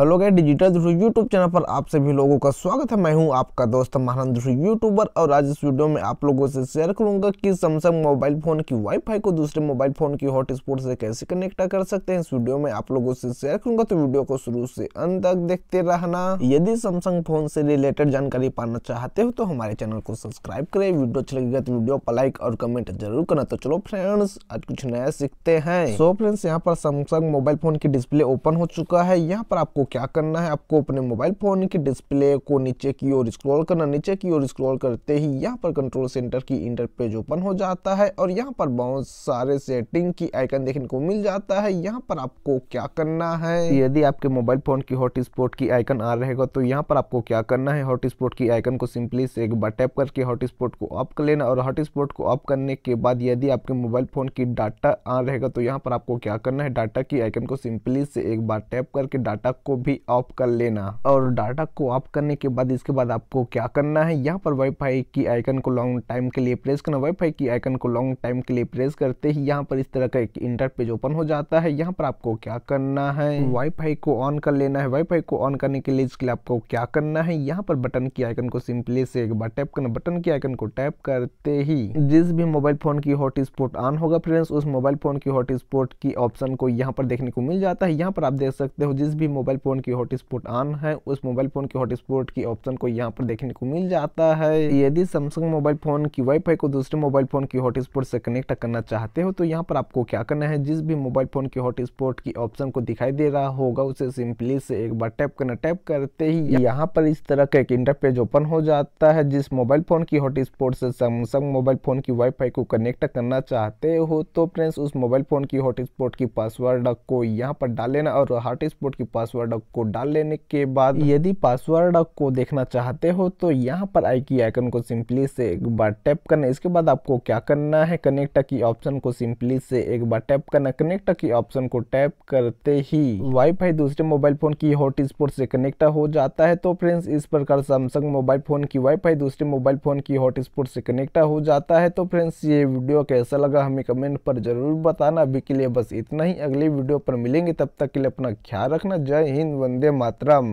Hello गए digital दूसरे YouTube channel पर आप सभी लोगों का स्वागत है मैं हूं आपका दोस्त महानंद यूट्यूबर और आज इस वीडियो में आप लोगों से शेयर करूंगा कि सैमसंग मोबाइल फ़ोन की वाईफाई को दूसरे मोबाइल फ़ोन की हॉटस्पॉट से कैसे कनेक्ट कर सकते हैं इस वीडियो में आप लोगों से शेयर करूंगा तो वीडियो को शुरू से अंत तक देखते रहना यदि सैमसंग फोन से रिलेटेड जानकारी पाना चाहते हो तो हमारे चैनल को सब्सक्राइब करें वीडियो अच्छी लगेगा तो वीडियो पर लाइक और कमेंट जरूर करना तो चलो फ्रेंड्स आज कुछ नया सीखते हैं सो फ्रेंड्स यहाँ पर सैमसंग मोबाइल फोन की डिस्प्ले ओपन हो चुका है यहाँ पर आपको क्या करना है आपको अपने मोबाइल फ़ोन के डिस्प्ले को नीचे की ओर स्क्रॉल करना नीचे की ओर स्क्रॉल करते ही यहाँ पर कंट्रोल सेंटर की इंटरपेज ओपन हो जाता है और यहाँ पर बहुत सारे सेटिंग की आइकन देखने को मिल जाता है यहाँ पर आपको क्या करना है यदि आपके मोबाइल फ़ोन की हॉटस्पॉट की आइकन आ रहेगा तो यहाँ पर आपको क्या करना है हॉटस्पॉट की आइकन को सिंपली से एक बार टैप करके हॉटस्पॉट को ऑफ कर लेना और हॉटस्पॉट को ऑफ करने के बाद यदि आपके मोबाइल फ़ोन की डाटा आ रहेगा तो यहाँ पर आपको क्या करना है डाटा की आइकन को सिंपली से एक बार टैप करके डाटा को भी ऑफ कर लेना और डाटा को ऑफ करने के बाद इसके बाद आपको क्या करना है यहाँ पर वाईफाई की आइकन को लॉन्ग टाइम के लिए प्रेस करना वाईफाई की आइकन को लॉन्ग टाइम के लिए प्रेस करते ही यहाँ पर इस तरह का एक पेज ओपन हो जाता है यहाँ पर आपको क्या करना है वाईफाई हम्म। को ऑन कर लेना है वाईफाई को ऑन करने के लिए इसके लिए आपको क्या करना है यहाँ पर बटन की आइकन को सिंपली से एक बार टैप करना बटन की आइकन को टैप करते ही जिस भी मोबाइल फोन की हॉटस्पॉट ऑन होगा फ्रेंड्स उस मोबाइल फोन की हॉटस्पॉट की ऑप्शन को यहाँ पर देखने को मिल जाता है यहाँ पर आप देख सकते हो जिस भी मोबाइल फ़ोन की हॉटस्पॉट ऑन है उस मोबाइल फ़ोन की हॉटस्पॉट की ऑप्शन को यहाँ पर देखने को मिल जाता है यदि सैमसंग मोबाइल फ़ोन की वाईफाई को दूसरे मोबाइल फ़ोन की हॉटस्पॉट से कनेक्ट करना चाहते हो तो यहाँ पर आपको क्या करना है जिस भी मोबाइल फ़ोन की हॉटस्पॉट की ऑप्शन को दिखाई दे रहा होगा उसे सिंपली से एक बार टैप करना टैप करते ही यहाँ पर इस तरह का एक इंटरपेज ओपन हो जाता है जिस मोबाइल फ़ोन की हॉटस्पॉट से सैमसंग मोबाइल फ़ोन की वाईफाई को कनेक्ट करना चाहते हो तो फ्रेंड्स उस मोबाइल फ़ोन की हॉटस्पॉट की पासवर्ड को यहाँ पर डाल लेना और हॉटस्पॉट की पासवर्ड पासवर्ड को डाल लेने के बाद यदि पासवर्ड को देखना चाहते हो तो यहाँ पर आई की आइकन को सिंपली से एक बार टैप करना इसके बाद आपको क्या करना है कनेक्ट की ऑप्शन को सिंपली से एक बार टैप करना कनेक्ट की ऑप्शन को टैप करते ही वाईफाई दूसरे मोबाइल फोन की हॉटस्पॉट से कनेक्ट हो जाता है तो फ्रेंड्स इस प्रकार सैमसंग मोबाइल फोन की वाईफाई दूसरे मोबाइल फोन की हॉटस्पॉट से कनेक्ट हो जाता है तो फ्रेंड्स ये वीडियो कैसा लगा हमें कमेंट पर जरूर बताना अभी के लिए बस इतना ही अगले वीडियो पर मिलेंगे तब तक के लिए अपना ख्याल रखना जय हिंद हिंद वंदे मातरम